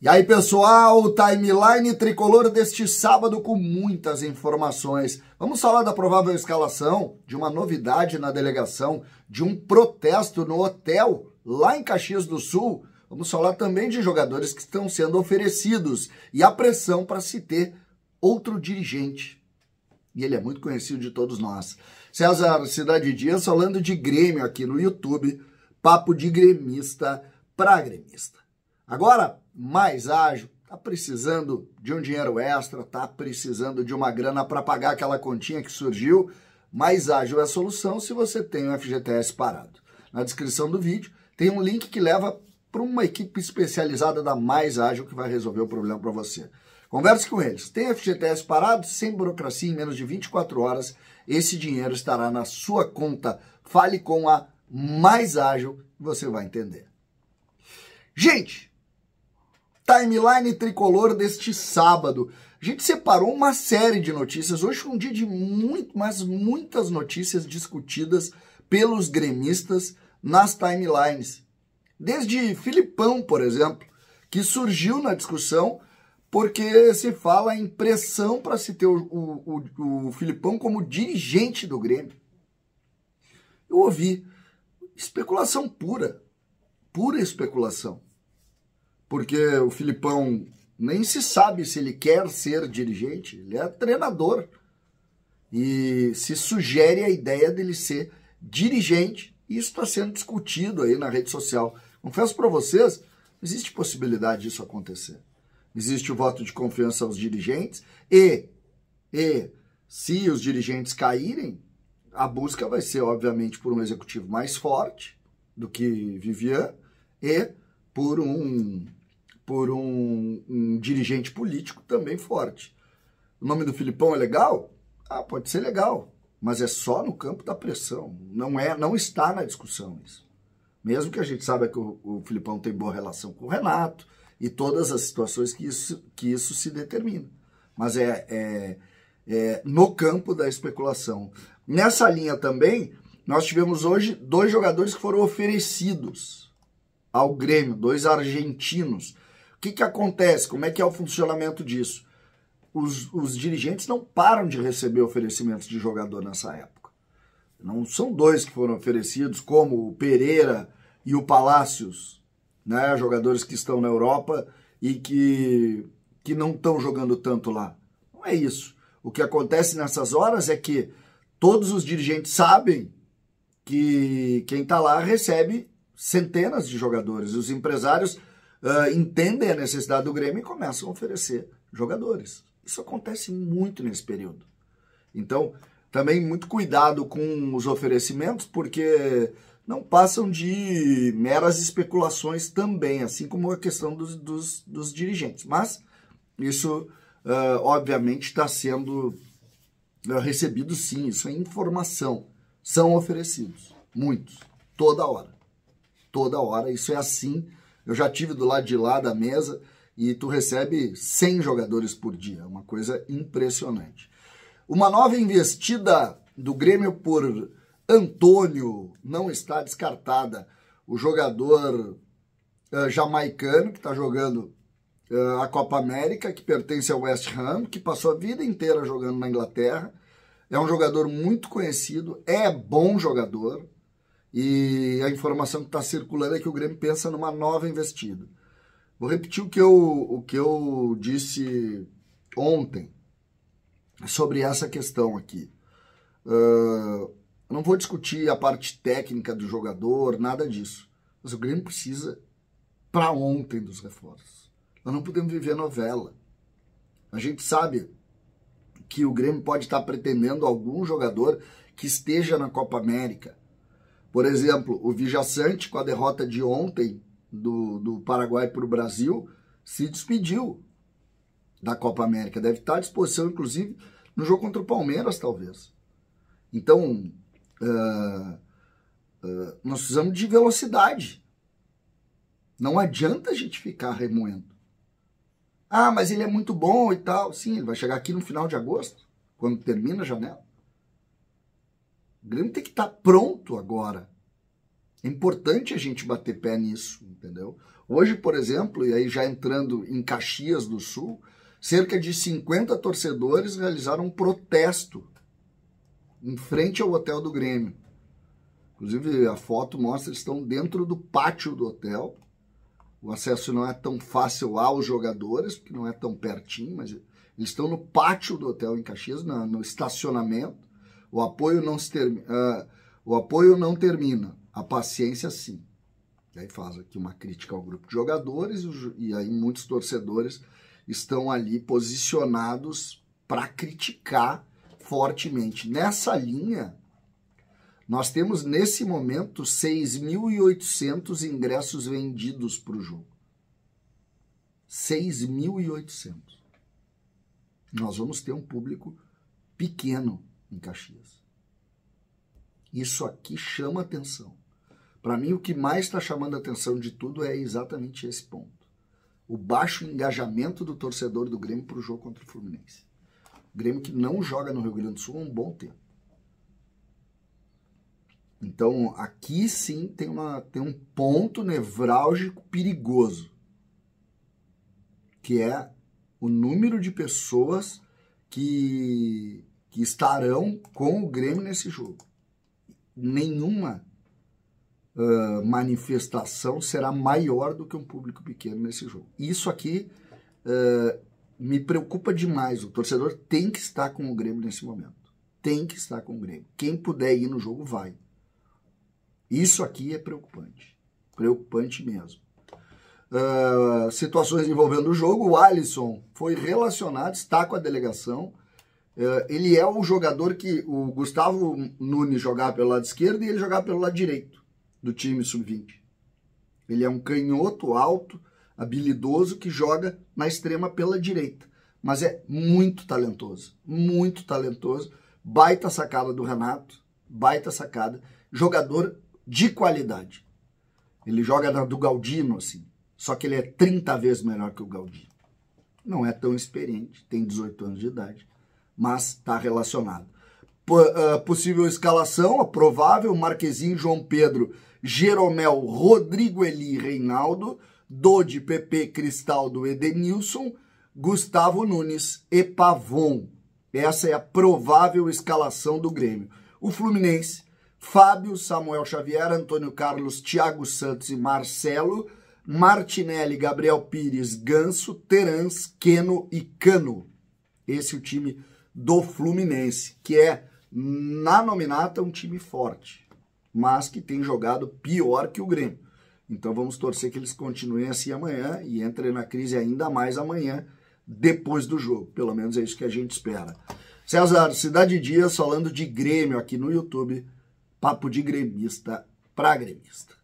E aí, pessoal, timeline tricolor deste sábado com muitas informações. Vamos falar da provável escalação, de uma novidade na delegação, de um protesto no hotel lá em Caxias do Sul. Vamos falar também de jogadores que estão sendo oferecidos e a pressão para se ter outro dirigente. E ele é muito conhecido de todos nós. César Cidade Dias falando de Grêmio aqui no YouTube. Papo de gremista para gremista. Agora, mais ágil, está precisando de um dinheiro extra, está precisando de uma grana para pagar aquela continha que surgiu, mais ágil é a solução se você tem um FGTS parado. Na descrição do vídeo tem um link que leva para uma equipe especializada da Mais Ágil que vai resolver o problema para você. Converse com eles. Tem FGTS parado, sem burocracia, em menos de 24 horas, esse dinheiro estará na sua conta. Fale com a Mais Ágil, você vai entender. Gente, timeline tricolor deste sábado. A gente separou uma série de notícias. Hoje foi um dia de muito, mas muitas notícias discutidas pelos gremistas nas timelines. Desde Filipão, por exemplo, que surgiu na discussão porque se fala em pressão para se ter o, o, o, o Filipão como dirigente do Grêmio. Eu ouvi especulação pura, pura especulação porque o Filipão nem se sabe se ele quer ser dirigente, ele é treinador. E se sugere a ideia dele ser dirigente, isso está sendo discutido aí na rede social. Confesso para vocês, existe possibilidade disso acontecer. Existe o voto de confiança aos dirigentes e, e se os dirigentes caírem, a busca vai ser, obviamente, por um executivo mais forte do que Vivian e por um por um, um dirigente político também forte. O nome do Filipão é legal? Ah, pode ser legal, mas é só no campo da pressão. Não é, não está na discussão isso. Mesmo que a gente saiba que o, o Filipão tem boa relação com o Renato e todas as situações que isso, que isso se determina. Mas é, é, é no campo da especulação. Nessa linha também, nós tivemos hoje dois jogadores que foram oferecidos ao Grêmio, dois argentinos o que, que acontece? Como é que é o funcionamento disso? Os, os dirigentes não param de receber oferecimentos de jogador nessa época. Não são dois que foram oferecidos, como o Pereira e o Palácios, né? jogadores que estão na Europa e que, que não estão jogando tanto lá. Não é isso. O que acontece nessas horas é que todos os dirigentes sabem que quem está lá recebe centenas de jogadores. Os empresários uh, entendem a necessidade do Grêmio e começam a oferecer jogadores. Isso acontece muito nesse período. Então, também muito cuidado com os oferecimentos, porque não passam de meras especulações também, assim como a questão dos, dos, dos dirigentes. Mas isso, uh, obviamente, está sendo ah, recebido sim, isso é informação. São oferecidos, muitos, toda hora. Toda hora, isso é assim eu já tive do lado de lá da mesa e tu recebe 100 jogadores por dia, uma coisa impressionante. Uma nova investida do Grêmio por Antônio não está descartada. O jogador uh, jamaicano que está jogando uh, a Copa América, que pertence ao West Ham, que passou a vida inteira jogando na Inglaterra, é um jogador muito conhecido, é bom jogador, e a informação que está circulando é que o Grêmio pensa numa nova investida. Vou repetir o que eu, o que eu disse ontem sobre essa questão aqui. Uh, não vou discutir a parte técnica do jogador, nada disso. Mas o Grêmio precisa para ontem dos reforços. Nós não podemos viver novela. A gente sabe que o Grêmio pode estar tá pretendendo algum jogador que esteja na Copa América por exemplo, o Vijaçante, com a derrota de ontem do, do Paraguai para o Brasil, se despediu da Copa América. Deve estar à disposição, inclusive, no jogo contra o Palmeiras, talvez. Então, uh, uh, nós precisamos de velocidade. Não adianta a gente ficar remoendo. Ah, mas ele é muito bom e tal. Sim, ele vai chegar aqui no final de agosto, quando termina a janela. O Grêmio tem que estar tá pronto agora. É importante a gente bater pé nisso, entendeu? Hoje, por exemplo, e aí já entrando em Caxias do Sul, cerca de 50 torcedores realizaram um protesto em frente ao hotel do Grêmio. Inclusive, a foto mostra que estão dentro do pátio do hotel. O acesso não é tão fácil aos jogadores, porque não é tão pertinho, mas eles estão no pátio do hotel em Caxias, no estacionamento o apoio não, se uh, o apoio não termina, a paciência sim. E aí faz aqui uma crítica ao grupo de jogadores e aí muitos torcedores estão ali posicionados para criticar fortemente. Nessa linha, nós temos nesse momento 6.800 ingressos vendidos para o jogo. 6.800. Nós vamos ter um público pequeno em Caxias. Isso aqui chama atenção. Para mim, o que mais está chamando atenção de tudo é exatamente esse ponto: o baixo engajamento do torcedor do Grêmio para o jogo contra o Fluminense. O Grêmio que não joga no Rio Grande do Sul há um bom tempo. Então, aqui sim tem, uma, tem um ponto nevrálgico perigoso, que é o número de pessoas que que estarão com o Grêmio nesse jogo. Nenhuma uh, manifestação será maior do que um público pequeno nesse jogo. Isso aqui uh, me preocupa demais. O torcedor tem que estar com o Grêmio nesse momento. Tem que estar com o Grêmio. Quem puder ir no jogo, vai. Isso aqui é preocupante. Preocupante mesmo. Uh, situações envolvendo o jogo, o Alisson foi relacionado, está com a delegação, eh, ele é um jogador que o Gustavo Nunes jogava pelo lado esquerdo e ele jogava pelo lado direito do time sub-20. Ele é um canhoto alto, habilidoso, que joga na extrema pela direita. Mas é muito talentoso, muito talentoso. Baita sacada do Renato, baita sacada. Jogador de qualidade. Ele joga na do Galdino, assim. Só que ele é 30 vezes melhor que o Galdino. Não é tão experiente, tem 18 anos de idade mas está relacionado. P uh, ah, possível escalação, a provável, Marquezinho, João Pedro, Jeromel, Rodrigo Eli, Reinaldo, Dodi, PP, Cristaldo, Edenilson, Gustavo Nunes e Pavon. Essa é a provável escalação do Grêmio. O Fluminense, Fábio, Samuel Xavier, Antônio Carlos, Thiago Santos e Marcelo, Martinelli, Gabriel Pires, Ganso, Terans, Queno e Cano. Esse é o time do Fluminense, que é, na nominata, um time forte, mas que tem jogado pior que o Grêmio. Então vamos torcer que eles continuem assim amanhã e entrem na crise ainda mais amanhã, depois do jogo. Pelo menos é isso que a gente espera. César, Cidade Dias falando de Grêmio aqui no YouTube. Papo de gremista para gremista.